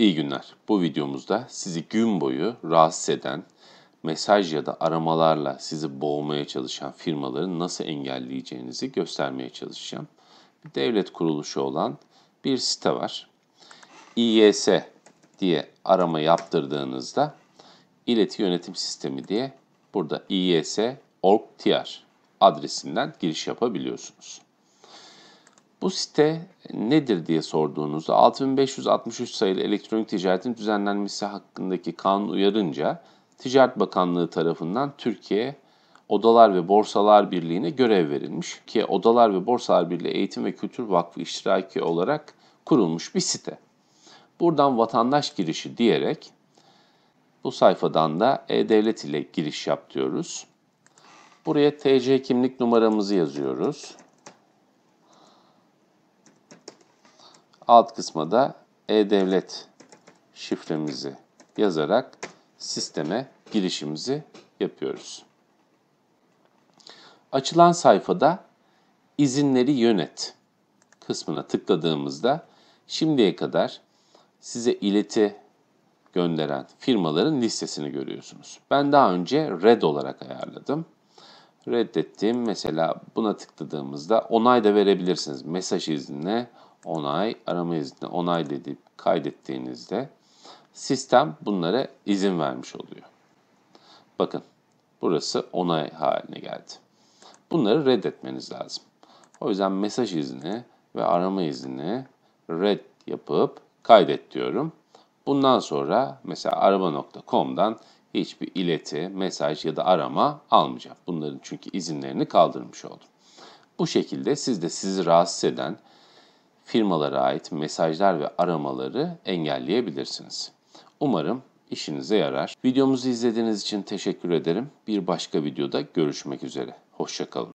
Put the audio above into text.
İyi günler. Bu videomuzda sizi gün boyu rahatsız eden, mesaj ya da aramalarla sizi boğmaya çalışan firmaları nasıl engelleyeceğinizi göstermeye çalışacağım. Bir devlet kuruluşu olan bir site var. İYS diye arama yaptırdığınızda ileti yönetim sistemi diye burada iys.org.tr adresinden giriş yapabiliyorsunuz. Bu site nedir diye sorduğunuzda 6563 sayılı elektronik ticaretin düzenlenmesi hakkındaki kanun uyarınca Ticaret Bakanlığı tarafından Türkiye Odalar ve Borsalar Birliği'ne görev verilmiş ki Odalar ve Borsalar Birliği Eğitim ve Kültür Vakfı iştiraki olarak kurulmuş bir site. Buradan vatandaş girişi diyerek bu sayfadan da e-devlet ile giriş yap diyoruz. Buraya TC kimlik numaramızı yazıyoruz. Alt kısma da e-devlet şifremizi yazarak sisteme girişimizi yapıyoruz. Açılan sayfada izinleri yönet kısmına tıkladığımızda şimdiye kadar size ileti gönderen firmaların listesini görüyorsunuz. Ben daha önce red olarak ayarladım. Reddettim. Mesela buna tıkladığımızda onay da verebilirsiniz. Mesaj iznine onay arama izni onay dedip kaydettiğinizde sistem bunlara izin vermiş oluyor. Bakın burası onay haline geldi. Bunları reddetmeniz lazım. O yüzden mesaj izni ve arama izni red yapıp kaydet diyorum. Bundan sonra mesela araba.com'dan hiçbir ileti, mesaj ya da arama almayacağım. Bunların çünkü izinlerini kaldırmış oldum. Bu şekilde siz de sizi rahatsız eden firmalara ait mesajlar ve aramaları engelleyebilirsiniz. Umarım işinize yarar. Videomuzu izlediğiniz için teşekkür ederim. Bir başka videoda görüşmek üzere. Hoşçakalın.